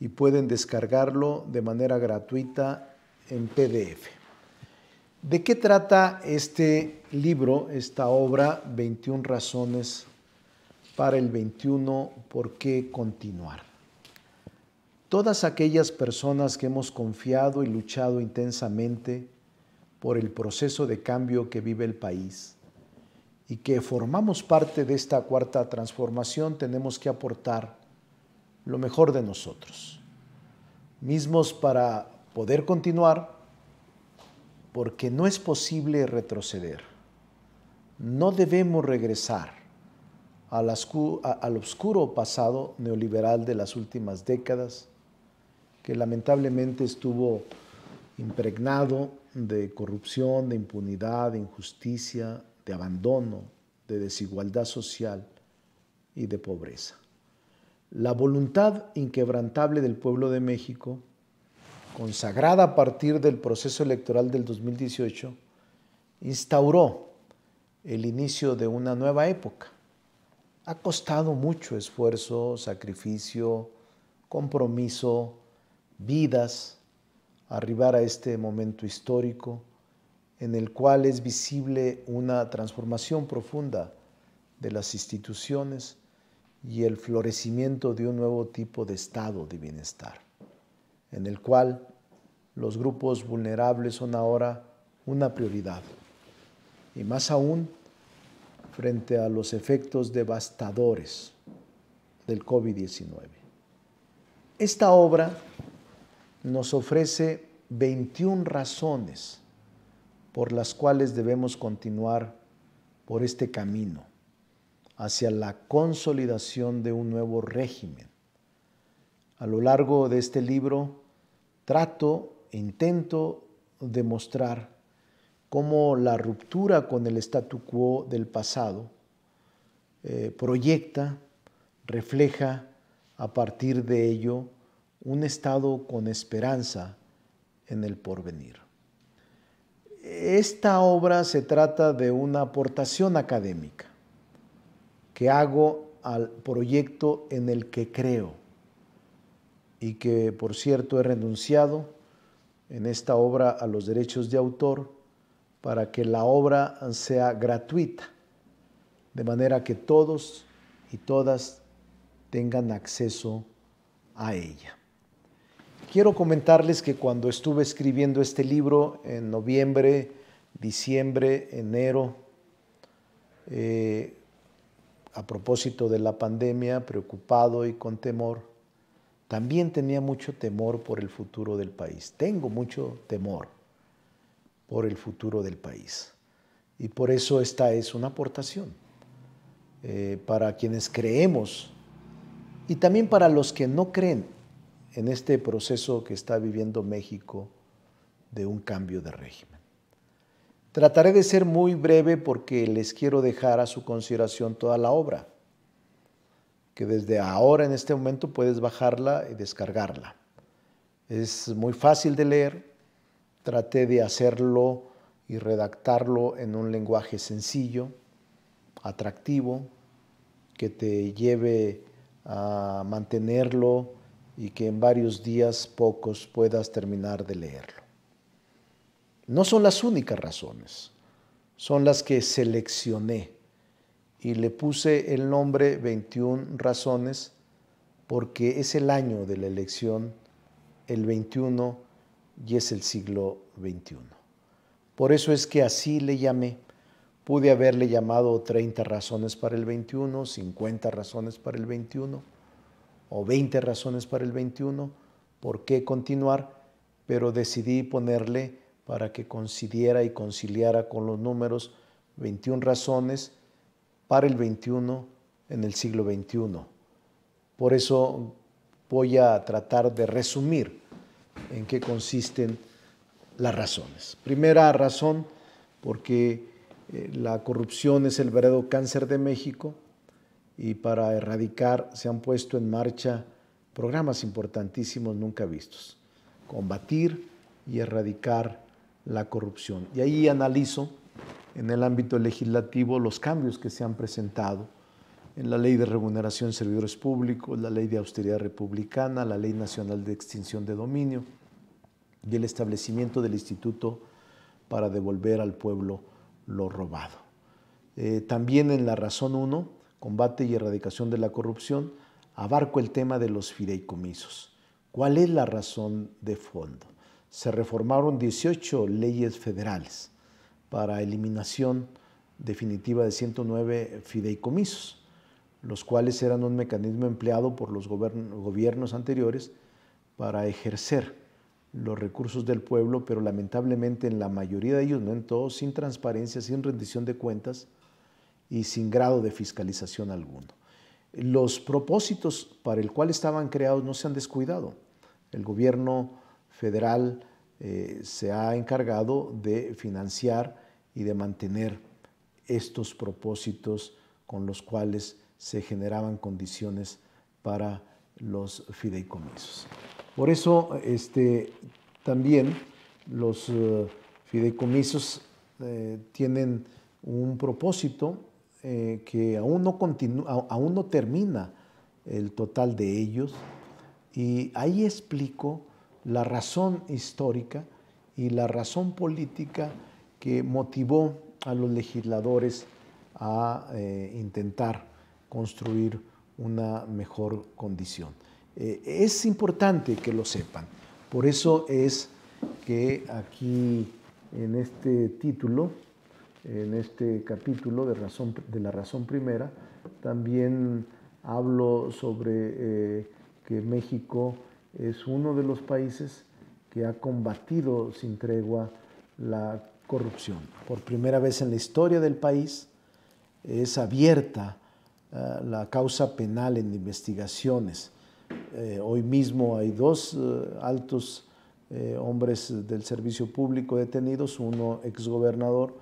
y pueden descargarlo de manera gratuita en PDF. ¿De qué trata este libro, esta obra, 21 razones para el 21, por qué continuar? Todas aquellas personas que hemos confiado y luchado intensamente por el proceso de cambio que vive el país y que formamos parte de esta cuarta transformación, tenemos que aportar lo mejor de nosotros, mismos para poder continuar, porque no es posible retroceder. No debemos regresar al, oscuro, pasado neoliberal de las últimas décadas, que lamentablemente estuvo impregnado de corrupción, de impunidad, de injusticia, de abandono, de desigualdad social y de pobreza la voluntad inquebrantable del pueblo de México, consagrada a partir del proceso electoral del 2018, instauró el inicio de una nueva época. Ha costado mucho esfuerzo, sacrificio, compromiso, vidas, arribar a este momento histórico en el cual es visible una transformación profunda de las instituciones y el florecimiento de un nuevo tipo de estado de bienestar, en el cual los grupos vulnerables son ahora una prioridad, y más aún frente a los efectos devastadores del COVID-19. Esta obra nos ofrece 21 razones por las cuales debemos continuar por este camino hacia la consolidación de un nuevo régimen. A lo largo de este libro trato intento demostrar cómo la ruptura con el statu quo del pasado eh, proyecta, refleja a partir de ello un estado con esperanza en el porvenir. Esta obra se trata de una aportación académica que hago al proyecto en el que creo y que por cierto he renunciado en esta obra a los derechos de autor para que la obra sea gratuita, de manera que todos y todas tengan acceso a ella. Quiero comentarles que cuando estuve escribiendo este libro en noviembre, diciembre, enero, eh, a propósito de la pandemia, preocupado y con temor, también tenía mucho temor por el futuro del país. Tengo mucho temor por el futuro del país. Y por eso esta es una aportación eh, para quienes creemos y también para los que no creen en este proceso que está viviendo México de un cambio de régimen. Trataré de ser muy breve porque les quiero dejar a su consideración toda la obra, que desde ahora en este momento puedes bajarla y descargarla. Es muy fácil de leer, traté de hacerlo y redactarlo en un lenguaje sencillo, atractivo, que te lleve a mantenerlo y que en varios días pocos puedas terminar de leerlo. No son las únicas razones, son las que seleccioné y le puse el nombre 21 razones porque es el año de la elección, el 21 y es el siglo 21. Por eso es que así le llamé. Pude haberle llamado 30 razones para el 21, 50 razones para el 21 o 20 razones para el 21, por qué continuar, pero decidí ponerle para que coincidiera y conciliara con los números 21 razones para el 21 en el siglo XXI. Por eso voy a tratar de resumir en qué consisten las razones. Primera razón, porque eh, la corrupción es el verdadero cáncer de México y para erradicar se han puesto en marcha programas importantísimos nunca vistos. Combatir y erradicar la corrupción. Y ahí analizo en el ámbito legislativo los cambios que se han presentado en la ley de remuneración de servidores públicos, la ley de austeridad republicana, la ley nacional de extinción de dominio y el establecimiento del instituto para devolver al pueblo lo robado. Eh, también en la razón 1, combate y erradicación de la corrupción, abarco el tema de los fideicomisos. ¿Cuál es la razón de fondo? se reformaron 18 leyes federales para eliminación definitiva de 109 fideicomisos, los cuales eran un mecanismo empleado por los gobiernos anteriores para ejercer los recursos del pueblo, pero lamentablemente en la mayoría de ellos, no en todos, sin transparencia, sin rendición de cuentas y sin grado de fiscalización alguno. Los propósitos para el cual estaban creados no se han descuidado. El gobierno federal eh, se ha encargado de financiar y de mantener estos propósitos con los cuales se generaban condiciones para los fideicomisos. Por eso este, también los eh, fideicomisos eh, tienen un propósito que aún no, continúa, aún no termina el total de ellos y ahí explico la razón histórica y la razón política que motivó a los legisladores a eh, intentar construir una mejor condición. Eh, es importante que lo sepan. Por eso es que aquí en este título, en este capítulo de, de la razón primera, también hablo sobre eh, que México es uno de los países que ha combatido sin tregua la corrupción. Por primera vez en la historia del país es abierta eh, la causa penal en investigaciones. Eh, hoy mismo hay dos eh, altos hombres del servicio público detenidos, uno exgobernador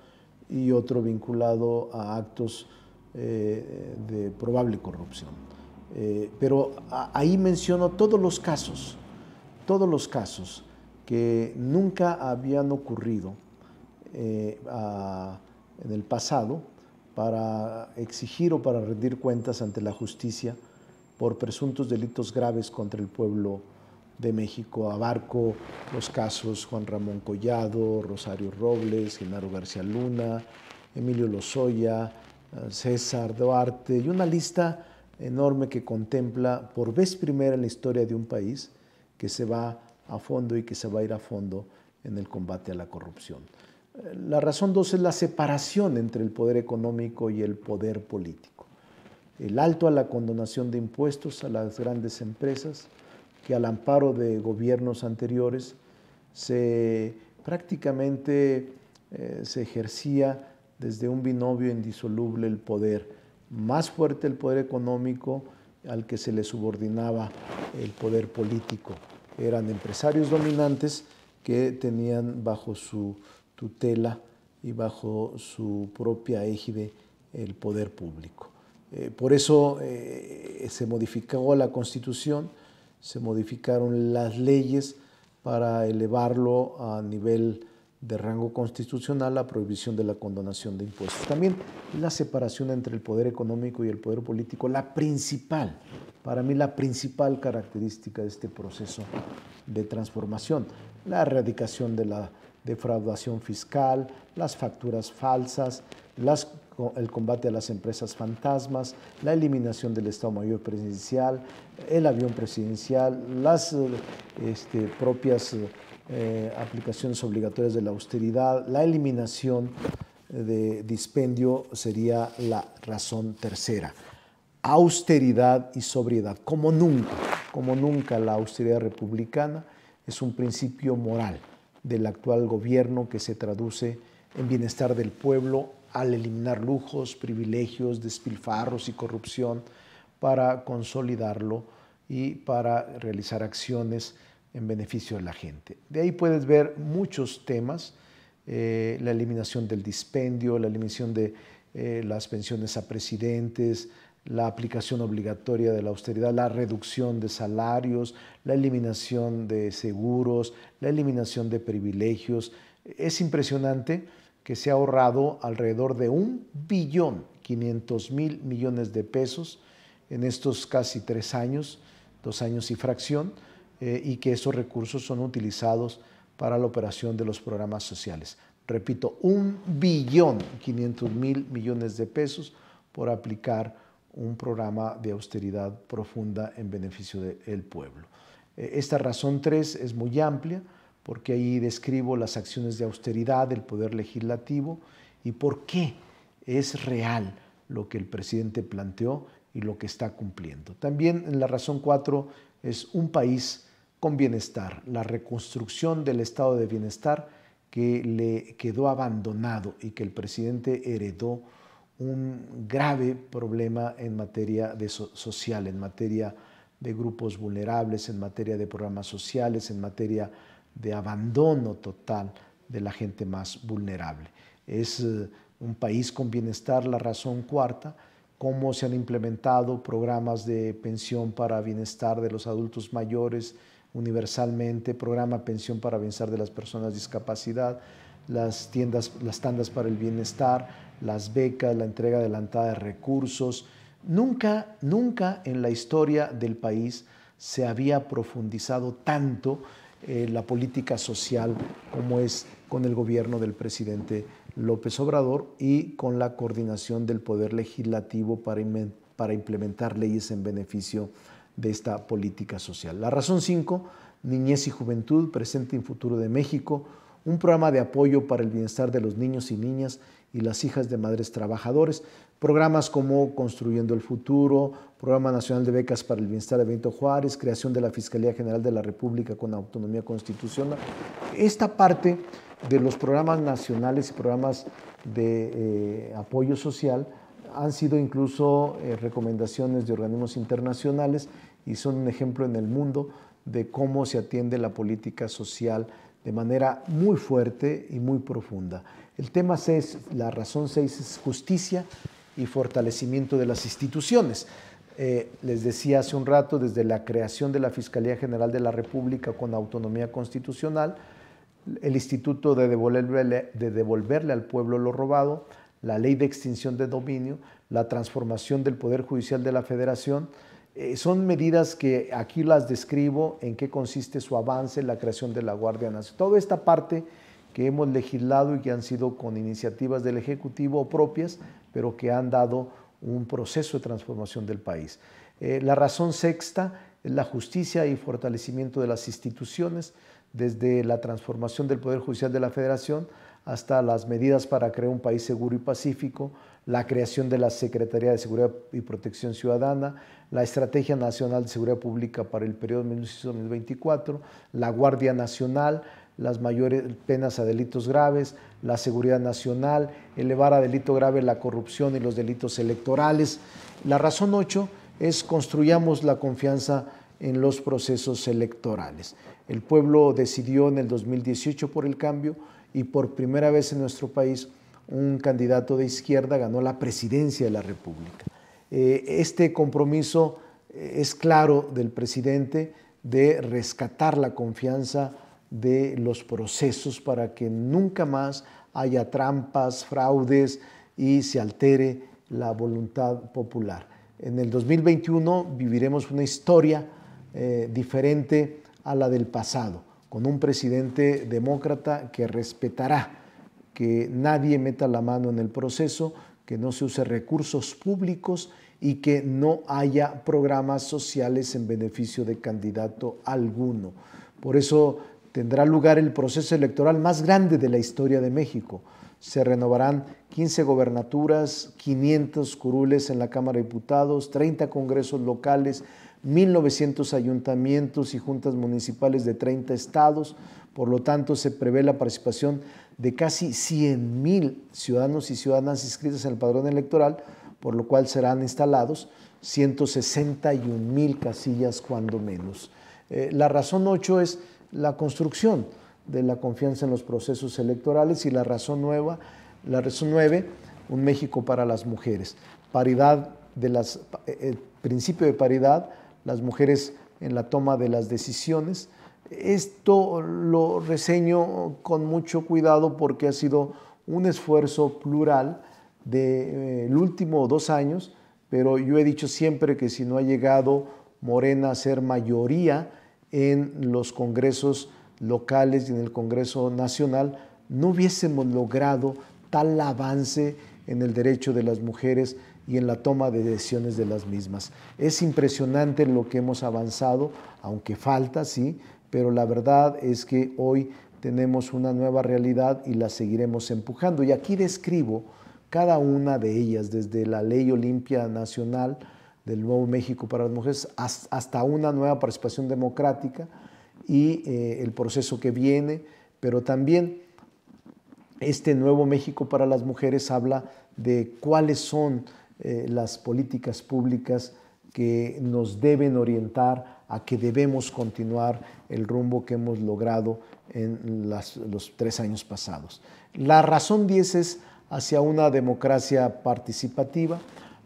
y otro vinculado a actos de probable corrupción. Eh, pero ahí menciono todos los casos, todos los casos que nunca habían ocurrido eh, en el pasado para exigir o para rendir cuentas ante la justicia por presuntos delitos graves contra el pueblo de México. Abarco los casos Juan Ramón Collado, Rosario Robles, Genaro García Luna, Emilio Lozoya, César Duarte y una lista enorme que contempla por vez primera en la historia de un país que se va a fondo y que se va a ir a fondo en el combate a la corrupción. Eh, la razón dos es la separación entre el poder económico y el poder político. El alto a la condonación de impuestos a las grandes empresas que al amparo de gobiernos anteriores se prácticamente eh, se ejercía desde un binomio indisoluble el poder más fuerte el poder económico al que se le subordinaba el poder político. Eran empresarios dominantes que tenían bajo su tutela y bajo su propia égide el poder público. Eh, por eso eh, se modificó la constitución, se modificaron las leyes para elevarlo a nivel de rango constitucional la prohibición de la condonación de impuestos. También la separación entre el poder económico y el poder político, la principal, para mí la principal característica de este proceso de transformación, la erradicación de la defraudación fiscal, las facturas falsas, el combate a las empresas fantasmas, la eliminación del Estado Mayor Presidencial, el avión presidencial, las este, propias eh, aplicaciones obligatorias de la austeridad, la eliminación de dispendio sería la razón tercera. Austeridad y sobriedad, como nunca, como nunca la austeridad republicana es un principio moral del actual gobierno que se traduce en bienestar del pueblo al eliminar lujos, privilegios, despilfarros y corrupción para consolidarlo y para realizar acciones en beneficio de la gente. De ahí puedes ver muchos temas, eh, la eliminación del dispendio, la eliminación de eh, las pensiones a presidentes, la aplicación obligatoria de la austeridad, la reducción de salarios, la eliminación de seguros, la eliminación de privilegios. Es impresionante que se ha ahorrado alrededor de un billón 500 mil millones de pesos en estos casi tres años, dos años y fracción, eh, y que esos recursos son utilizados para la operación de los programas sociales. Repito, un billón 500 mil millones de pesos por aplicar un programa de austeridad profunda en beneficio del pueblo. Eh, esta razón 3 es muy amplia porque ahí describo las acciones de austeridad del Poder Legislativo y por qué es real lo que el presidente planteó y lo que está cumpliendo. También en la razón 4 es un país con bienestar, la reconstrucción del estado de bienestar que le quedó abandonado y que el presidente heredó un grave problema en materia de social, en materia de grupos vulnerables, en materia de programas sociales, en materia de abandono total de la gente más vulnerable. Es eh, un país con bienestar la razón cuarta, cómo se han implementado programas de pensión para bienestar de los adultos mayores, universalmente, programa Pensión para Avanzar de las Personas Discapacidad, las, tiendas, las tandas para el bienestar, las becas, la entrega adelantada de recursos. Nunca, nunca en la historia del país se había profundizado tanto eh, la política social como es con el gobierno del presidente López Obrador y con la coordinación del Poder Legislativo para, para implementar leyes en beneficio de esta política social. La razón 5, Niñez y Juventud, Presente y Futuro de México, un programa de apoyo para el bienestar de los niños y niñas y las hijas de madres trabajadores, programas como Construyendo el Futuro, Programa Nacional de Becas para el Bienestar de Benito Juárez, creación de la Fiscalía General de la República con autonomía constitucional. Esta parte de los programas nacionales y programas de eh, apoyo social han sido incluso eh, recomendaciones de organismos internacionales y son un ejemplo en el mundo de cómo se atiende la política social de manera muy fuerte y muy profunda. El tema 6, la razón 6 es justicia y fortalecimiento de las instituciones. Eh, les decía hace un rato, desde la creación de la Fiscalía General de la República con autonomía constitucional, el Instituto de de devolverle al pueblo lo robado, la ley de extinción de dominio, la transformación del Poder Judicial de la Federación, eh, son medidas que aquí las describo, en qué consiste su avance, en la creación de la Guardia Nacional. Toda esta parte que hemos legislado y que han sido con iniciativas del Ejecutivo propias, pero que han dado un proceso de transformación del país. Eh, la razón sexta es la justicia y fortalecimiento de las instituciones, desde la transformación del Poder Judicial de la Federación hasta las medidas para crear un país seguro y pacífico, la creación de la Secretaría de Seguridad y Protección Ciudadana, la Estrategia Nacional de Seguridad Pública para el periodo 2024, la Guardia Nacional, las mayores penas a delitos graves, la seguridad nacional, elevar a delito grave la corrupción y los delitos electorales. La razón 8 es construyamos la confianza en los procesos electorales. El pueblo decidió en el 2018 por el cambio y por primera vez en nuestro país un candidato de izquierda ganó la presidencia de la República. Eh, este compromiso eh, es claro del presidente de rescatar la confianza de los procesos para que nunca más haya trampas, fraudes y se altere la voluntad popular. En el 2021 viviremos una historia eh, diferente a la del pasado, con un presidente demócrata que respetará que nadie meta la mano en el proceso, que no se use recursos públicos y que no haya programas sociales en beneficio de candidato alguno. Por eso tendrá lugar el proceso electoral más grande de la historia de México. Se renovarán 15 gobernaturas, 500 curules en la Cámara de Diputados, 30 congresos locales, 1.900 ayuntamientos y juntas municipales de 30 estados. Por lo tanto, se prevé la participación de casi 100.000 ciudadanos y ciudadanas inscritas en el padrón electoral, por lo cual serán instalados 161.000 casillas cuando menos. Eh, la razón 8 es la construcción de la confianza en los procesos electorales y la razón nueva, la razón 9, un México para las mujeres. Paridad de las, el eh, eh, principio de paridad, las mujeres en la toma de las decisiones. Esto lo reseño con mucho cuidado porque ha sido un esfuerzo plural del eh, último dos años, pero yo he dicho siempre que si no ha llegado Morena a ser mayoría en los congresos locales y en el Congreso Nacional, no hubiésemos logrado tal avance en el derecho de las mujeres y en la toma de decisiones de las mismas. Es impresionante lo que hemos avanzado, aunque falta, sí, pero la verdad es que hoy tenemos una nueva realidad y la seguiremos empujando. Y aquí describo cada una de ellas, desde la Ley Olimpia Nacional del Nuevo México para las Mujeres hasta una nueva participación democrática y eh, el proceso que viene, pero también este Nuevo México para las Mujeres habla de cuáles son eh, las políticas públicas que nos deben orientar a que debemos continuar el rumbo que hemos logrado en los tres años pasados. La razón 10 es hacia una democracia participativa,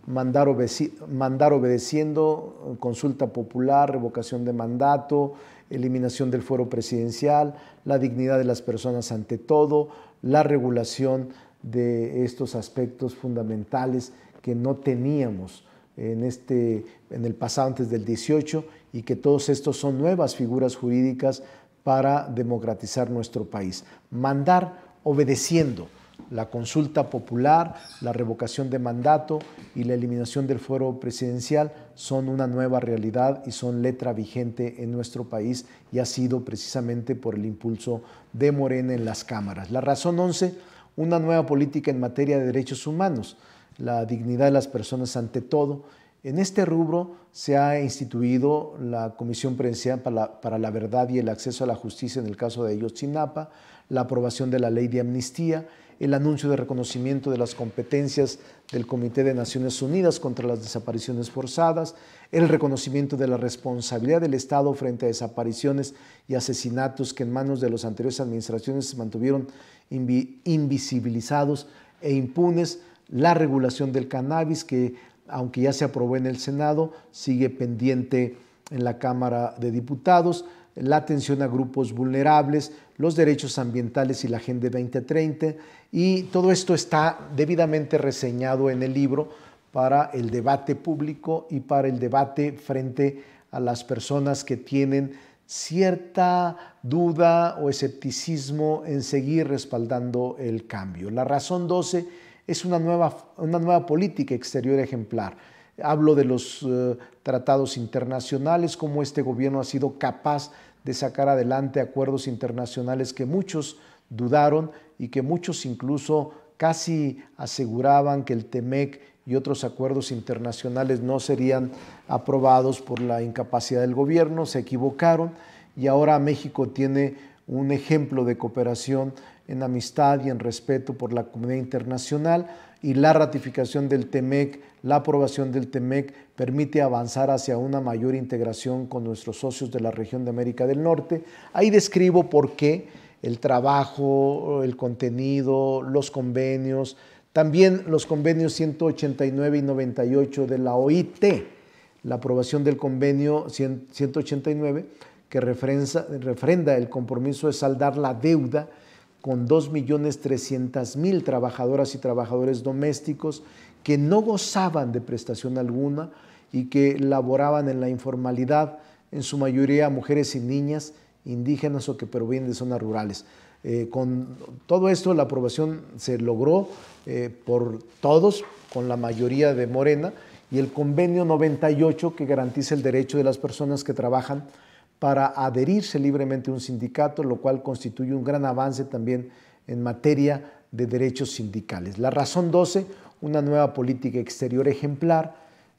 mandar obedeciendo, eh, consulta popular, revocación de mandato, eliminación del fuero presidencial, la dignidad de las personas ante todo, la regulación de estos aspectos fundamentales que no teníamos este, en, el pasado antes del 18 y que todos estos son nuevas figuras jurídicas para democratizar nuestro país. Mandar obedeciendo la consulta popular, la revocación de mandato y la eliminación del fuero presidencial son una nueva realidad y son letra vigente en nuestro país y ha sido precisamente por el impulso de Morena en las cámaras. La razón 11, una nueva política en materia de derechos humanos la dignidad de las personas ante todo. En este rubro se ha instituido la Comisión Presidencial para la, Verdad y el Acceso a la Justicia en el caso de Ayotzinapa, la aprobación de la ley de amnistía, el anuncio de reconocimiento de las competencias del Comité de Naciones Unidas contra las desapariciones forzadas, el reconocimiento de la responsabilidad del Estado frente a desapariciones y asesinatos que en manos de las anteriores administraciones se mantuvieron invisibilizados e impunes, la regulación del cannabis, que aunque ya se aprobó en el Senado, sigue pendiente en la Cámara de Diputados, la atención a grupos vulnerables, los derechos ambientales y la Agenda 2030. Y todo esto está debidamente reseñado en el libro para el debate público y para el debate frente a las personas que tienen cierta duda o escepticismo en seguir respaldando el cambio. La razón 12 es una nueva, política exterior ejemplar. Hablo de los eh, tratados internacionales, cómo este gobierno ha sido capaz de sacar adelante acuerdos internacionales que muchos dudaron y que muchos incluso casi aseguraban que el TEMEC y otros acuerdos internacionales no serían aprobados por la incapacidad del gobierno, se equivocaron y ahora México tiene un ejemplo de cooperación en amistad y en respeto por la comunidad internacional y la ratificación del TEMEC, la aprobación del TEMEC permite avanzar hacia una mayor integración con nuestros socios de la región de América del Norte. Ahí describo por qué el trabajo, el contenido, los convenios, también los convenios 189 y 98 de la OIT, la aprobación del convenio 189 que refrenda el compromiso de saldar la deuda con 2.300.000 trabajadoras y trabajadores domésticos que no gozaban de prestación alguna y que laboraban en la informalidad, en su mayoría mujeres y niñas indígenas o que provienen de zonas rurales. Eh, con todo esto la aprobación se logró eh, por todos, con la mayoría de Morena, y el convenio 98 que garantiza el derecho de las personas que trabajan para adherirse libremente a un sindicato, lo cual constituye un gran avance también en materia de derechos sindicales. La razón 12, una nueva política exterior ejemplar,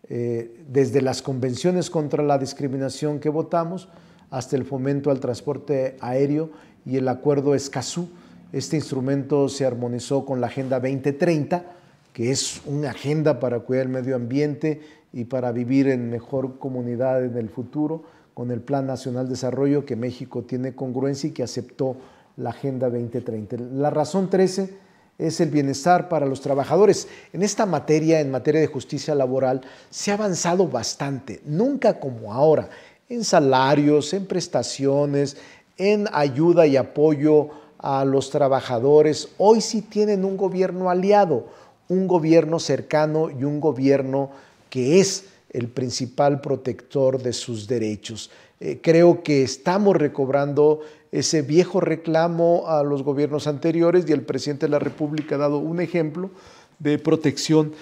eh, desde las convenciones contra la discriminación que votamos hasta el fomento al transporte aéreo y el acuerdo Escazú. Este instrumento se armonizó con la Agenda 2030, que es una agenda para cuidar el medio ambiente y para vivir en mejor comunidad en el futuro con el Plan Nacional de Desarrollo que México tiene congruencia y que aceptó la Agenda 2030. La razón 13 es el bienestar para los trabajadores. En esta materia, en materia de justicia laboral, se ha avanzado bastante, nunca como ahora, en salarios, en prestaciones, en ayuda y apoyo a los trabajadores. Hoy sí tienen un gobierno aliado, un gobierno cercano y un gobierno que es el principal protector de sus derechos. Eh, creo que estamos recobrando ese viejo reclamo a los gobiernos anteriores y el presidente de la República ha dado un ejemplo de protección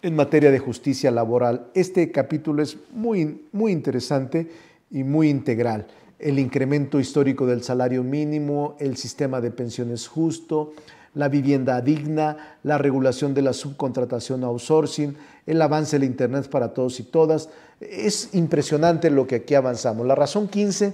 en materia de justicia laboral. Este capítulo es muy, muy interesante y muy integral. El incremento histórico del salario mínimo, el sistema de pensiones justo, la vivienda digna, la regulación de la subcontratación outsourcing, el avance del Internet para todos y todas. Es impresionante lo que aquí avanzamos. La razón 15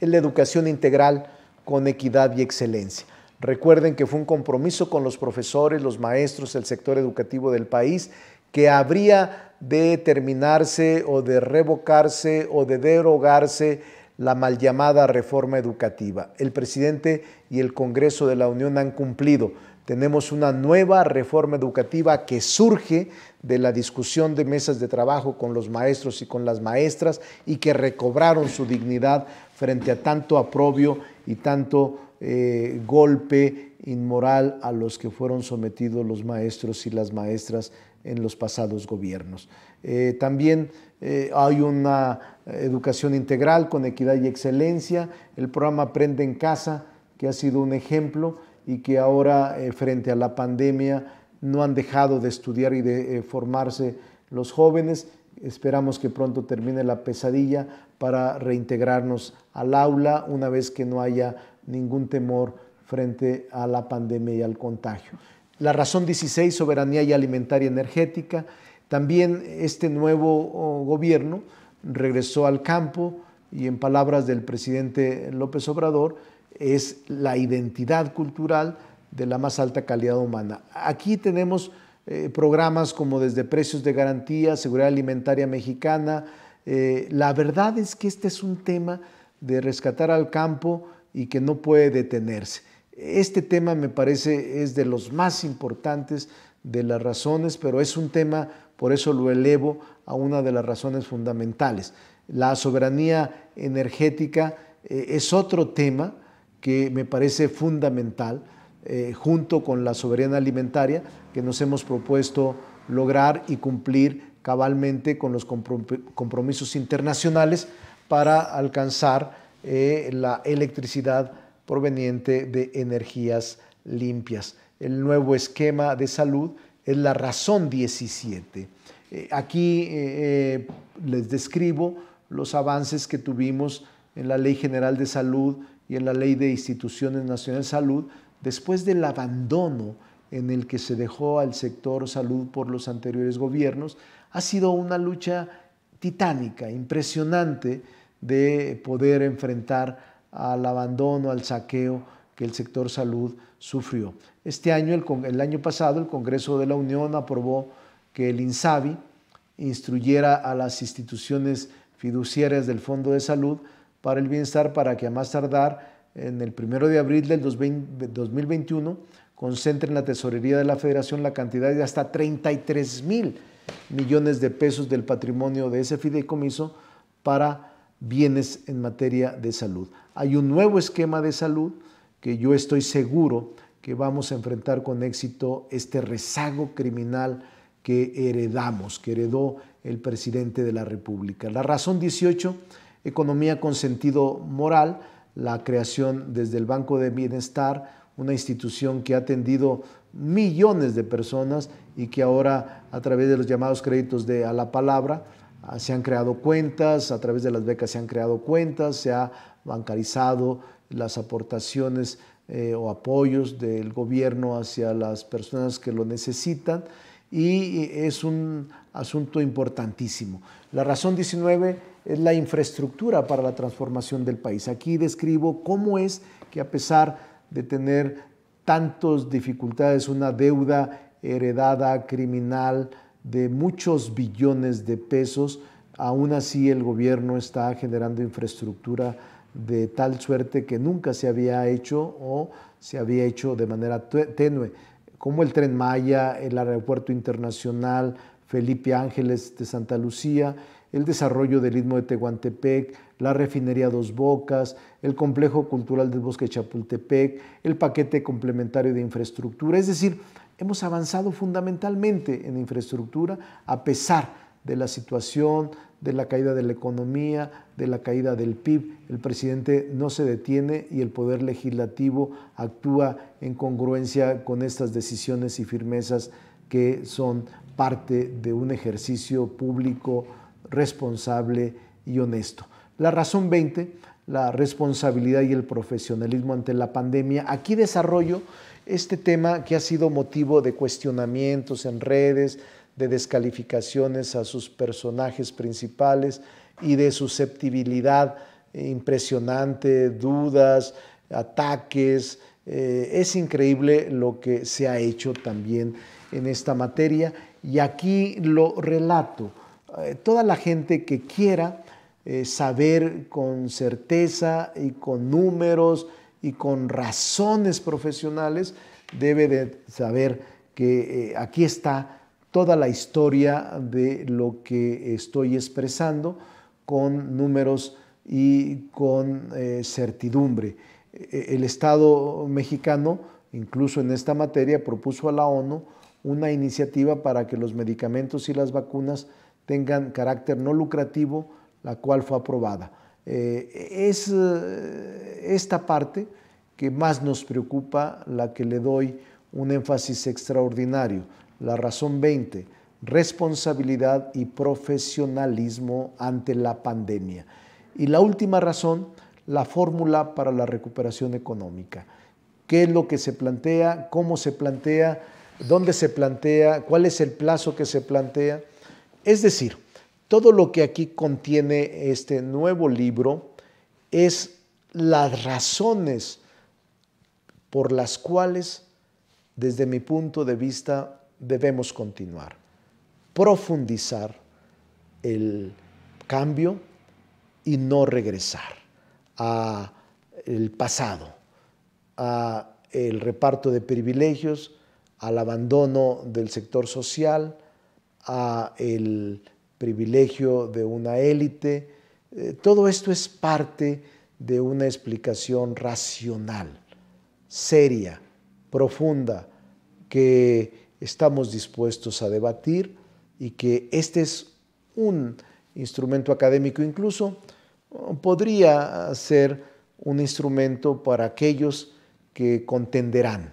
es la educación integral con equidad y excelencia. Recuerden que fue un compromiso con los profesores, los maestros, el sector educativo del país, que habría de terminarse o de revocarse o de derogarse la mal llamada reforma educativa. El presidente y el Congreso de la Unión han cumplido. Tenemos una nueva reforma educativa que surge de la discusión de mesas de trabajo con los maestros y con las maestras y que recobraron su dignidad frente a tanto aprobio y tanto eh, golpe inmoral a los que fueron sometidos los maestros y las maestras en los pasados gobiernos. Eh, también eh, hay una eh, educación integral con equidad y excelencia, el programa Aprende en Casa, que ha sido un ejemplo y que ahora eh, frente a la pandemia no han dejado de estudiar y de formarse los jóvenes. Esperamos que pronto termine la pesadilla para reintegrarnos al aula una vez que no haya ningún temor frente a la pandemia y al contagio. La razón 16, soberanía y alimentaria energética. También este nuevo oh, gobierno regresó al campo y en palabras del presidente López Obrador, es la identidad cultural de la más alta calidad humana. Aquí tenemos eh, programas como desde precios de garantía, seguridad alimentaria mexicana. Eh, la verdad es que este es un tema de rescatar al campo y que no puede detenerse. Este tema me parece es de los más importantes de las razones, pero es un tema por eso lo elevo a una de las razones fundamentales. La soberanía energética eh, es otro tema que me parece fundamental eh, junto con la soberanía alimentaria que nos hemos propuesto lograr y cumplir cabalmente con los compromisos internacionales para alcanzar eh, la electricidad proveniente de energías limpias. El nuevo esquema de salud es la razón 17. Eh, aquí eh, eh, les describo los avances que tuvimos en la Ley General de Salud y en la Ley de Instituciones Nacionales de Salud después del abandono en el que se dejó al sector salud por los anteriores gobiernos, ha sido una lucha titánica, impresionante de poder enfrentar al abandono, al saqueo que el sector salud sufrió. Este año, el, año pasado, el Congreso de la Unión aprobó que el INSABI instruyera a las instituciones fiduciarias del Fondo de Salud para el Bienestar para que a más tardar en el primero de abril del 2021 en la tesorería de la federación la cantidad de hasta 33 mil millones de pesos del patrimonio de ese fideicomiso para bienes en materia de salud. Hay un nuevo esquema de salud que yo estoy seguro que vamos a enfrentar con éxito este rezago criminal que heredamos, que heredó el presidente de la República. La razón 18, economía con sentido moral, la creación desde el Banco de Bienestar, una institución que ha atendido millones de personas y que ahora a través de los llamados créditos de a la palabra se han creado cuentas, a través de las becas se han creado cuentas, se ha bancarizado las aportaciones eh, o apoyos del gobierno hacia las personas que lo necesitan y eh, es un asunto importantísimo. La razón 19 es la infraestructura para la transformación del país. Aquí describo cómo es que a pesar de tener tantas dificultades, una deuda heredada criminal de muchos billones de pesos, aún así el gobierno está generando infraestructura de tal suerte que nunca se había hecho o se había hecho de manera tenue, como el tren Maya, el aeropuerto internacional Felipe Ángeles de Santa Lucía, el desarrollo del Istmo de Tehuantepec, la refinería Dos Bocas, el complejo cultural del bosque Chapultepec, el paquete complementario de infraestructura. Es decir, hemos avanzado fundamentalmente en infraestructura a pesar de la situación, de la caída de la economía, de la caída del PIB. El presidente no se detiene y el Poder Legislativo actúa en congruencia con estas decisiones y firmezas que son parte de un ejercicio público responsable y honesto. La razón 20, la responsabilidad y el profesionalismo ante la pandemia. Aquí desarrollo este tema que ha sido motivo de cuestionamientos en redes, de descalificaciones a sus personajes principales y de susceptibilidad eh, impresionante, dudas, ataques. Eh, es increíble lo que se ha hecho también en esta materia y aquí lo relato. Eh, toda la gente que quiera saber con certeza y con números y con razones profesionales debe de saber que aquí está toda la historia de lo que estoy expresando con números y con eh, certidumbre. E, e, el Estado mexicano, incluso en esta materia, propuso a la ONU una iniciativa para que los medicamentos y las vacunas tengan carácter no lucrativo, la cual fue aprobada. Eh, es eh, esta parte que más nos preocupa, la que le doy un énfasis extraordinario, la razón 20, responsabilidad y profesionalismo ante la pandemia. Y la última razón, la fórmula para la recuperación económica. ¿Qué es lo que se plantea? ¿Cómo se plantea? ¿Dónde se plantea? ¿Cuál es el plazo que se plantea? Es decir, todo lo que aquí contiene este nuevo libro es las razones por las cuales, desde mi punto de vista, debemos continuar, profundizar el cambio y no regresar a el pasado, a el reparto de privilegios, al abandono del sector social, a el privilegio de una élite. Eh, todo esto es parte de una explicación racional, seria, profunda, que estamos dispuestos a debatir y que este es un instrumento académico incluso, podría ser un instrumento para aquellos que contenderán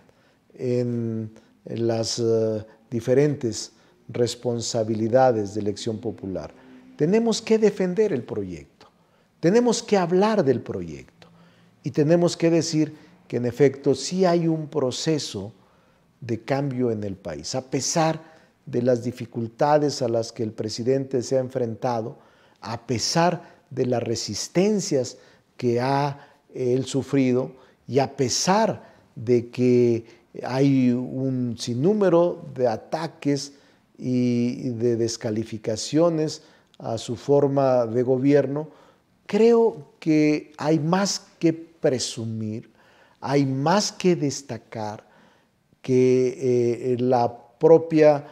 en las eh, diferentes responsabilidades de elección popular. Tenemos que defender el proyecto, tenemos que hablar del proyecto y tenemos que decir que en efecto sí hay un proceso de cambio en el país. A pesar de las dificultades a las que el presidente se ha enfrentado, a pesar de las resistencias que ha eh, él sufrido y a pesar de que hay un sinnúmero de ataques y de descalificaciones a su forma de gobierno, creo que hay más que presumir, hay más que destacar que eh, la propia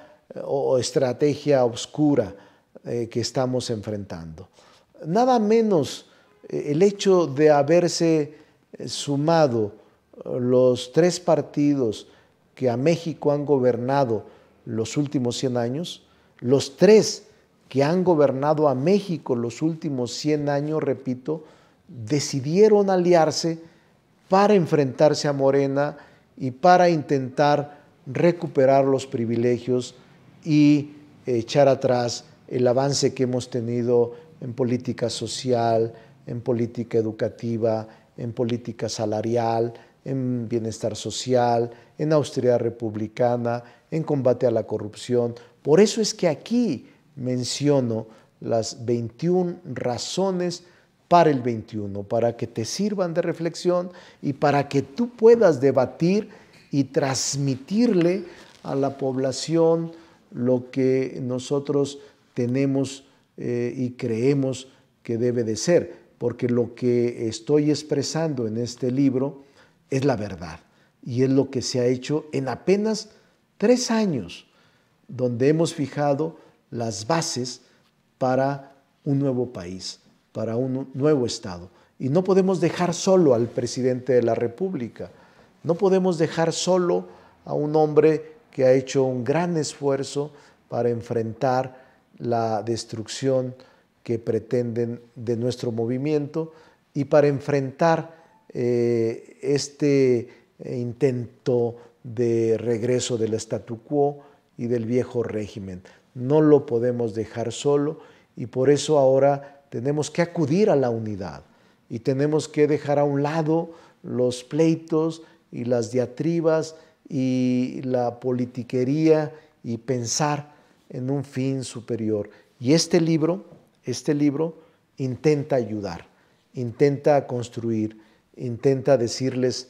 estrategia oscura eh, que estamos enfrentando. Nada menos eh, el hecho de haberse sumado los tres partidos que a México han gobernado los últimos 100 años, los tres que han gobernado a México los últimos 100 años, repito, decidieron aliarse para enfrentarse a Morena y para intentar recuperar los privilegios y echar atrás el avance que hemos tenido en política social, en política educativa, en política salarial, en bienestar social, en Austria republicana, en combate a la corrupción. Por eso es que aquí menciono las 21 razones para el 21, para que te sirvan de reflexión y para que tú puedas debatir y transmitirle a la población lo que nosotros tenemos eh, y creemos que debe de ser, porque lo que estoy expresando en este libro es la verdad y es lo que se ha hecho en apenas tres años, donde hemos fijado las bases para un nuevo país para un nuevo Estado. Y no podemos dejar solo al presidente de la República, no podemos dejar solo a un hombre que ha hecho un gran esfuerzo para enfrentar la destrucción que pretenden de nuestro movimiento y para enfrentar eh, este eh, intento de regreso del statu quo y del viejo régimen. No lo podemos dejar solo y por eso ahora tenemos que acudir a la unidad y tenemos que dejar a un lado los pleitos y las diatribas y la politiquería y pensar en un fin superior. Y este libro, este libro intenta ayudar, intenta construir, intenta decirles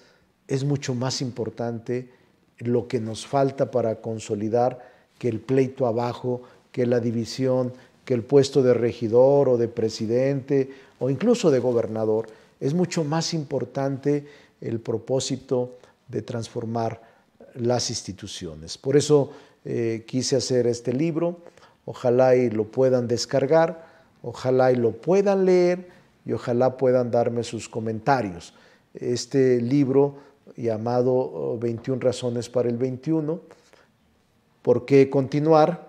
es mucho más importante lo que nos falta para consolidar que el pleito abajo, que la división, que el puesto de regidor o de presidente o incluso de gobernador. Es mucho más importante el propósito de transformar las instituciones. Por eso eh, quise hacer este libro. Ojalá y lo puedan descargar, ojalá y lo puedan leer y ojalá puedan darme sus comentarios. Este libro llamado 21 razones para el 21, ¿por qué continuar?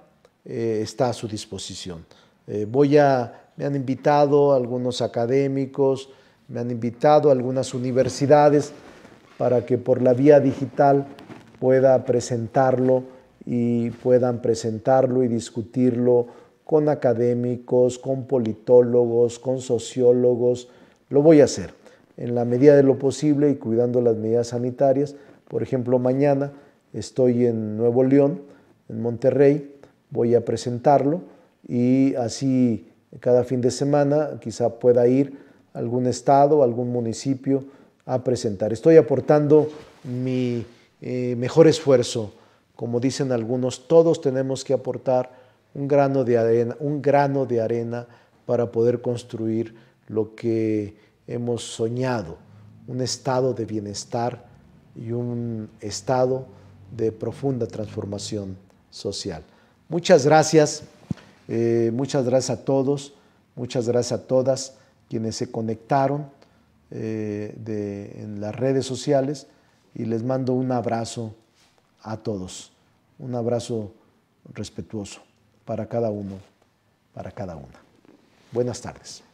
Eh, está a su disposición. Eh, voy a, me han invitado algunos académicos, me han invitado algunas universidades para que por la vía digital pueda presentarlo y puedan presentarlo y discutirlo con académicos, con politólogos, con sociólogos. Lo voy a hacer en la medida de lo posible y cuidando las medidas sanitarias. Por ejemplo, mañana estoy en Nuevo León, en Monterrey, voy a presentarlo y así cada fin de semana quizá pueda ir a algún estado, algún municipio a presentar. Estoy aportando mi eh, mejor esfuerzo. Como dicen algunos, todos tenemos que aportar un grano de arena, un grano de arena para poder construir lo que hemos soñado, un estado de bienestar y un estado de profunda transformación social. Muchas gracias, eh, muchas gracias a todos, muchas gracias a todas quienes se conectaron eh, en las redes sociales y les mando un abrazo a todos, un abrazo respetuoso para cada uno, para cada una. Buenas tardes.